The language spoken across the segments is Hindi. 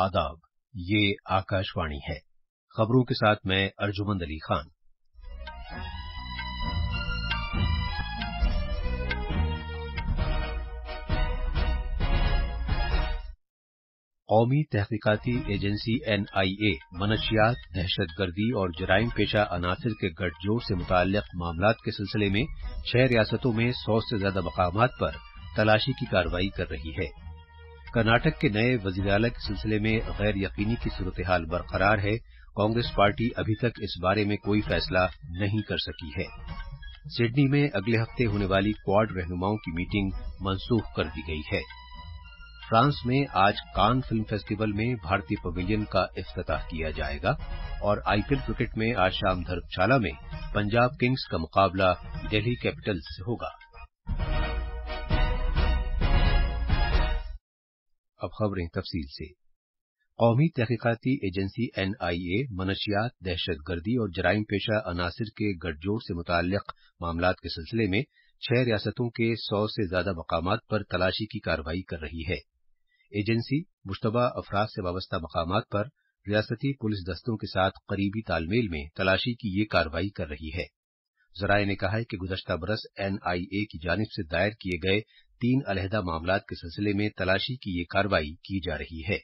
आदाब ये आकाशवाणी है खबरों के साथ मैं अर्जुमंद अली खान कौमी तहकीकती एजेंसी एनआईए मनशियात दहशत गर्दी और जराइम पेशा अनासर के गठजोड़ से मुतल मामला के सिलसिले में छह रियासतों में सौ से ज्यादा मकाम पर तलाशी की कार्रवाई कर रही है कर्नाटक के नए वजीराला के सिलसिले में गैर यकीनी की सूरत हाल बरकरार है कांग्रेस पार्टी अभी तक इस बारे में कोई फैसला नहीं कर सकी है सिडनी में अगले हफ्ते होने वाली क्वाड रहनुमाओं की मीटिंग मनसूख कर दी गई है फ्रांस में आज कान फिल्म फेस्टिवल में भारतीय पवेलियन का अफ्ताह किया जाएगा और आईपीएल क्रिकेट में आज शाम धर्मशाला में पंजाब किंग्स का मुकाबला दिल्ली कैपिटल्स से होगा अब खबरें तफसील से कौमी तहकीकती एजेंसी एनआईए मनशियात दहशतगर्दी और जराइम पेशा अनासर के गठजोड़ से मुतल मामला के सिलसिले में छह रियासतों के सौ से ज्यादा मकाम पर तलाशी की कार्रवाई कर रही है एजेंसी मुशतबा अफराज से वाबस्ता मकाम पर रियासती पुलिस दस्तों के साथ करीबी तालमेल में तलाशी की ये कार्रवाई कर रही है जराये ने कहा है कि गुजशत बरस एनआईए की जानब से दायर किए गए तीन अलहदा मामलात के सिलसिले में तलाशी की ये कार्रवाई की जा रही है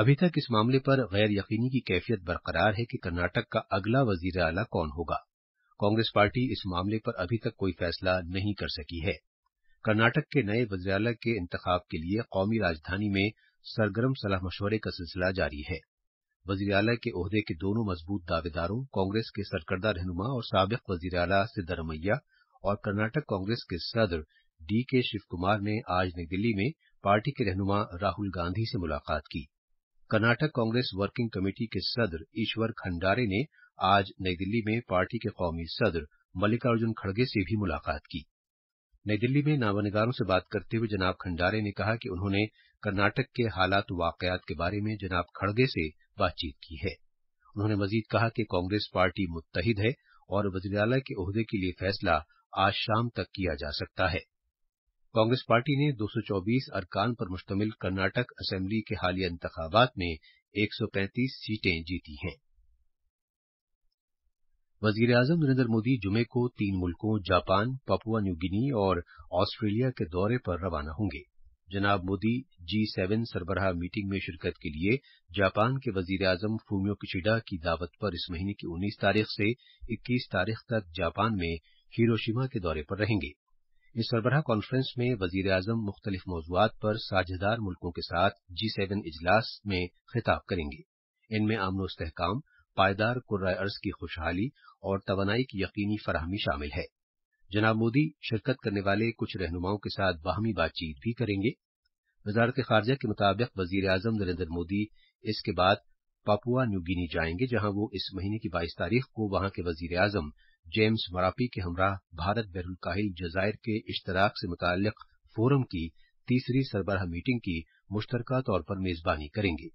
अभी तक इस मामले पर गैर यकीनी की कैफियत बरकरार है कि कर्नाटक का अगला वजीर आला कौन होगा कांग्रेस पार्टी इस मामले पर अभी तक कोई फैसला नहीं कर सकी है कर्नाटक के नए वजीर अला के इंतखा के लिए कौमी राजधानी में सरगर्म सलाह मशवरे का सिलसिला जारी है वजीर अला के अहदे के दोनों मजबूत दावेदारों कांग्रेस के सरकर्दा रहनुमा और सबक वजीर अला सिद्दरमैया और कर्नाटक कांग्रेस के सदर डी के शिव कुमार ने आज नई दिल्ली में पार्टी के रहनुमा राहुल गांधी से मुलाकात की कर्नाटक कांग्रेस वर्किंग कमेटी के सदर ईश्वर खंडारे ने आज नई दिल्ली में पार्टी के कौमी सदर मल्लिकार्जुन खड़गे से भी मुलाकात की नई दिल्ली में नामानिगारों से बात करते हुए जनाब खंडारे ने कहा कि उन्होंने कर्नाटक के हालात वाकयात के बारे में जनाब खड़गे से बातचीत की है उन्होंने मजीद कहा कि कांग्रेस पार्टी मुतहिद है और वजीराला के अहदे के लिए फैसला आज शाम तक किया जा सकता है कांग्रेस पार्टी ने 224 अरकान पर मुश्तमिल कर्नाटक असेंबली के हालिया इंतबात में 135 सीटें जीती हैं वजीर आजम नरेंद्र मोदी जुमे को तीन मुल्कों जापान पापुआ न्यू गिनी और ऑस्ट्रेलिया के दौरे पर रवाना होंगे जनाब मोदी जी सेवन सरबराह मीटिंग में शिरकत के लिए जापान के वजीर आजम फूमियो किशिडा की दावत पर इस महीने की 19 तारीख से 21 तारीख तक जापान में हिरोशिमा के दौरे पर रहेंगे इस सरबराह कॉन्फ्रेंस में वजीर अजम मुख्तलिफ मौजूद पर साझेदार मुल्कों के साथ जी सेवन इजलास में खिताब करेंगे इनमें अमन इसकाम पायदार कुर्रा अर्ज की खुशहाली और तोनाई की यकीनी फरहमी शामिल है जनाब मोदी शिरकत करने वाले कुछ रहनुमाओं के साथ बाहमी बातचीत भी करेंगे वजारत खारजा के मुताबिक वजीर अजम नरेंद्र मोदी इसके बाद पापुआ न्यूगिनी जाएंगे जहां वो इस महीने की बाईस तारीख को वहां के वजीर अजम जेम्स मरापी के हमराह भारत बहरुल काहिल जजायर के इश्तराक से मुतल फोरम की तीसरी सरबराह मीटिंग की मुश्तर तौर पर मेजबानी करेंगे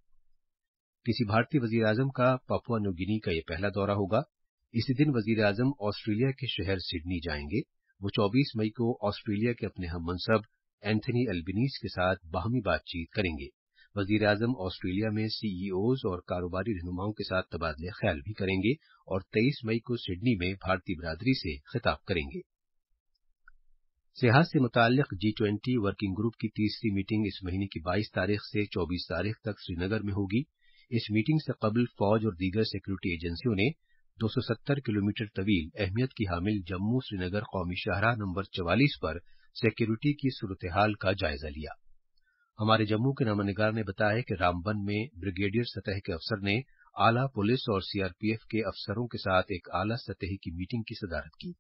किसी भारतीय वजीर आजम का पापुआ नोगिनी का यह पहला दौरा होगा इसी दिन वजीर आजम ऑस्ट्रेलिया के शहर सिडनी जाएंगे वो 24 मई को ऑस्ट्रेलिया के अपने हम मनसब एंथनी अल्बिनीस के साथ बाहमी बातचीत करेंगे वजीर आजम ऑस्ट्रेलिया में सीईओज e और कारोबारी रहनुमाओं के साथ तबादले ख्याल भी करेंगे और तेईस मई को सिडनी में भारतीय बरादरी से खिताब करेंगे सियाहत से मुतल जी ट्वेंटी वर्किंग ग्रुप की तीसरी मीटिंग इस महीने की 22 तारीख से 24 तारीख तक श्रीनगर में होगी इस मीटिंग से कबल फौज और दीगर सिक्योरिटी एजेंसियों ने 270 किलोमीटर तवील अहमियत की हामिल जम्मू श्रीनगर कौमी शाहरा नंबर 44 पर सिक्योरिटी की सूरतहाल का जायजा लिया हमारे जम्मू के नामा निगार ने बताया है कि रामबन में ब्रिगेडियर सतह के अफसर ने आला पुलिस और सीआरपीएफ के अफसरों के साथ एक आला सतह की मीटिंग की सदारत की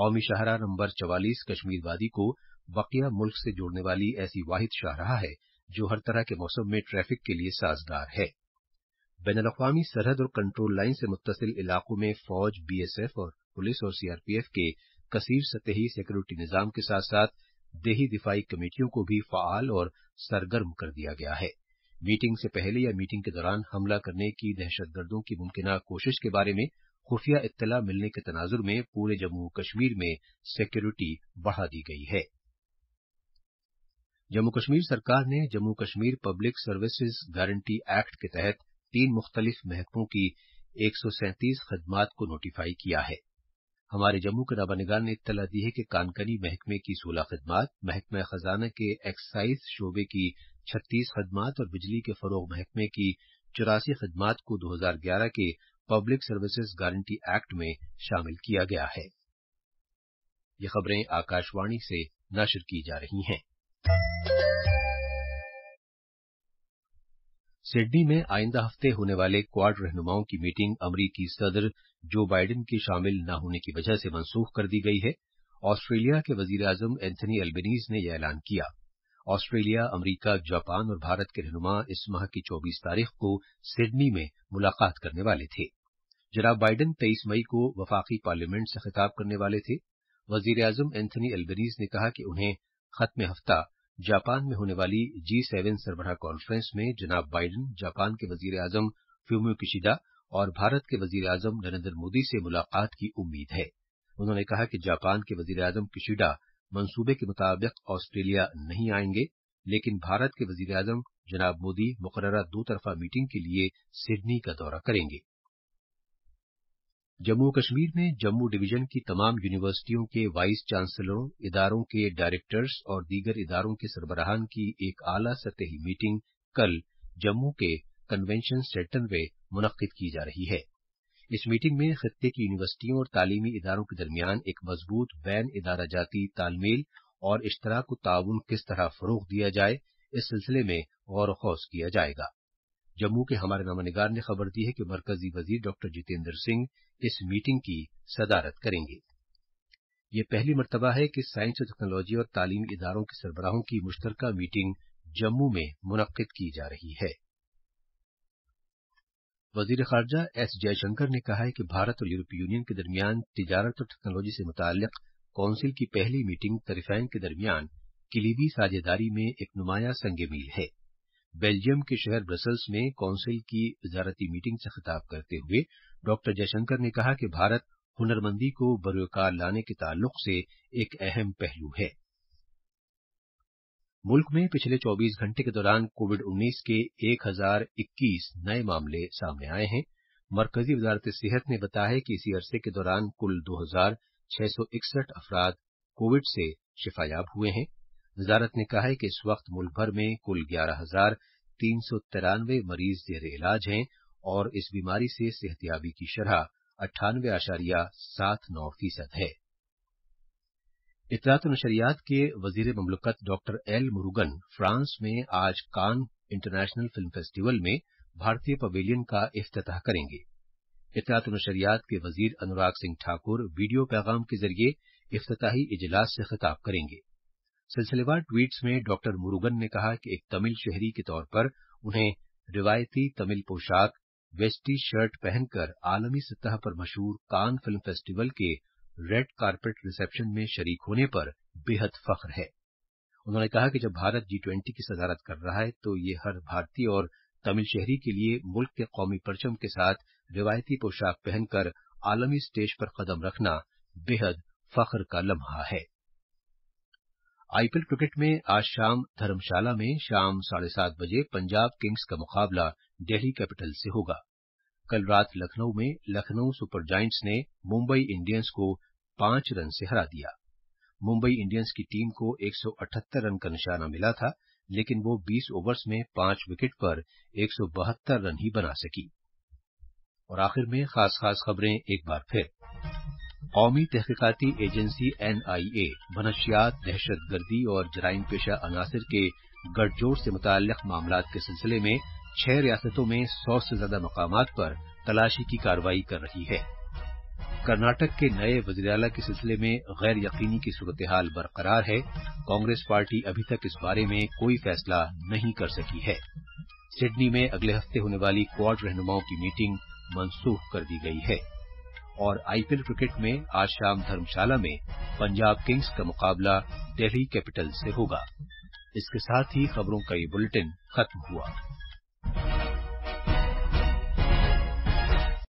कौमी शाहरा नंबर चवालीस कश्मीर वादी को बकिया मुल्क से जोड़ने वाली ऐसी वाहिद शाहरा है जो हर तरह के मौसम में ट्रैफिक के लिए साजगार है बैन अवी सरहद और कंट्रोल लाइन से मुतसिल इलाकों में फौज बीएसएफ और पुलिस और सीआरपीएफ के कसीर सतही सिक्योरिटी निजाम के साथ साथ देही दिफाई कमेटियों को भी फाल और सरगर्म कर दिया गया है मीटिंग से पहले या मीटिंग के दौरान हमला करने की दहशतगर्दों की मुमकिन कोशिश के बारे में खुफिया इत्तला मिलने के तनाजुर में पूरे जम्मू कश्मीर में सिक्योरिटी बढ़ा दी गई है जम्मू कश्मीर सरकार ने Jammu Kashmir public services guarantee act के तहत तीन मुख्तलिफ महकमों की एक सौ खदमात को नोटिफाई किया है हमारे जम्मू के नवा निगार ने इतला दी है कि कानकनी महकमे की सोलह खदमात महकमा खजाना के एक्साइज शोबे की छत्तीस खदमात और बिजली के फरोग महकमे की चौरासी खदमात को 2011 के पब्लिक सर्विसेज गारंटी एक्ट में शामिल किया गया है ये खबरें आकाशवाणी से नशर की जा रही हैं सिडनी में आइंदा हफ्ते होने वाले क्वाड रहनुमाओं की मीटिंग अमरीकी सदर जो बाइडेन के शामिल न होने की वजह से मनसूख कर दी गई है ऑस्ट्रेलिया के वजीर आजम एंथनी एल्बनीज ने यह ऐलान किया ऑस्ट्रेलिया अमरीका जापान और भारत के रहनुमा इस माह की 24 तारीख को सिडनी में मुलाकात करने वाले थे जनाब बाइडेन 23 मई को वफाकी पार्लियामेंट से खिताब करने वाले थे वजीर आजम एंथनी एल्बनीज ने कहा कि उन्हें खत्म हफ्ता जापान में होने वाली जी सेवन सरबराह कॉन्फ्रेंस में जनाब बाइडन जापान के वजीर आजम फ्यूमियो किशिदा और भारत के वजीर आजम नरेंद्र मोदी से मुलाकात की उम्मीद है उन्होंने कहा कि जापान के वजीर आजम किशिडा मंसूबे के मुताबिक ऑस्ट्रेलिया नहीं आएंगे लेकिन भारत के वजीर आजम जनाब मोदी मुकर्रा दो तरफा मीटिंग के लिए सिडनी का दौरा करेंगे जम्मू कश्मीर में जम्मू डिवीजन की तमाम यूनिवर्सिटियों के वाइस चांसलरों इदारों के डायरेक्टर्स और दीगर इदारों के सरबराहान की एक आला सतही मीटिंग कल जम्मू के कन्वेंशन सेंटर में मुनद की जा रही है इस मीटिंग में खत्ते की यूनिवर्सिटियों और तालीमी इदारों के दरमियान एक मजबूत बैन इदारा जाती तालमेल और इश्तराक ताउन किस तरह फरोग दिया जाए इस सिलसिले में गौर किया जाएगा जम्मू के हमारे नामानिगार ने खबर दी है कि मरकजी वजीर डॉक्टर जितेंद्र सिंह इस मीटिंग की सदारत करेंगे ये पहली मरतबा है कि साइंस टेक्नोलॉजी और तालीम इदारों के सरबराहों की मुश्तरक मीटिंग जम्मू में मुनद की जा रही है वजीर खारजा एस जयशंकर ने कहा है कि भारत और यूरोपीय यूनियन के दरमियान तजारत और टेक्नोलॉजी से मुतल कौंसिल की पहली मीटिंग तरीफाइन के दरमियान किलीबी साझेदारी में एक नुमाया संग मील है बेल्जियम के शहर ब्रसल्स में काउंसिल की वजारती मीटिंग से खिताब करते हुए डॉक्टर जयशंकर ने कहा कि भारत हुनरमंदी को बरूकार लाने के ताल्लुक से एक अहम पहलू है मुल्क में पिछले 24 घंटे के दौरान कोविड 19 के 1021 नए मामले सामने आए हैं मरकजी वजारत सेहत ने बताया है कि इसी अरसे के दौरान कुल 2661 अफराद कोविड से शिफायाब हुए हैं वजारत ने कहा है कि इस वक्त मुल्क भर में कुल ग्यारह हजार तीन सौ तिरानवे मरीज जेर इलाज हैं और इस बीमारी से सेहतियाबी की शरह अट्ठानवे आशारिया सात नौ फीसद है इतरात नशरियात के वजीर ममलकत डॉक्टर एल मुरुगन फ्रांस में आज कान इंटरनेशनल फिल्म फेस्टिवल में भारतीय पवेलियन का अफ्ताह करेंगे इतरात नशरियात के वजीर अनुराग सिंह ठाकुर वीडियो पैगाम के जरिए अफ्ताही इजलास से खिताब करेंगे सिलसिलेवार ट्वीट्स में डॉक्टर मुरुगन ने कहा कि एक तमिल शहरी के तौर पर उन्हें रिवायती तमिल पोशाक वेस्टी शर्ट पहनकर आलमी सतह पर मशहूर कान फिल्म फेस्टिवल के रेड कारपेट रिसेप्शन में शरीक होने पर बेहद फख्र है उन्होंने कहा कि जब भारत जी ट्वेंटी की सदारत कर रहा है तो ये हर भारतीय और तमिल शहरी के लिए मुल्क के कौमी परचम के साथ रिवायती पोशाक पहनकर आलमी स्टेज पर कदम रखना बेहद फख्र का लम्हा है आईपीएल क्रिकेट में आज शाम धर्मशाला में शाम साढ़े सात बजे पंजाब किंग्स का मुकाबला दिल्ली कैपिटल से होगा कल रात लखनऊ में लखनऊ सुपर जायंट्स ने मुंबई इंडियंस को पांच रन से हरा दिया मुंबई इंडियंस की टीम को 178 रन का निशाना मिला था लेकिन वो 20 ओवर्स में पांच विकेट पर एक रन ही बना सकी और आखिर में खास खास खबरें एक बार फिर कौमी तहकीकती एजेंसी एनआईए मनशियात दहशत गर्दी और जराइम पेशा अनासर के गठजोड़ से मुतल मामला के सिलसिले में छह रियासतों में सौ से ज्यादा मकाम पर तलाशी की कार्रवाई कर रही है कर्नाटक के नए वजीर के सिलसिले में गैर यकीनी की सूरत हाल बरकरार है कांग्रेस पार्टी अभी तक इस बारे में कोई फैसला नहीं कर सकी है सिडनी में अगले हफ्ते होने वाली क्वाड रहनुमाओं की मीटिंग मनसूख कर दी गई है और आईपीएल क्रिकेट में आज शाम धर्मशाला में पंजाब किंग्स का मुकाबला दिल्ली कैपिटल से होगा इसके साथ ही खबरों का ये बुलेटिन खत्म हुआ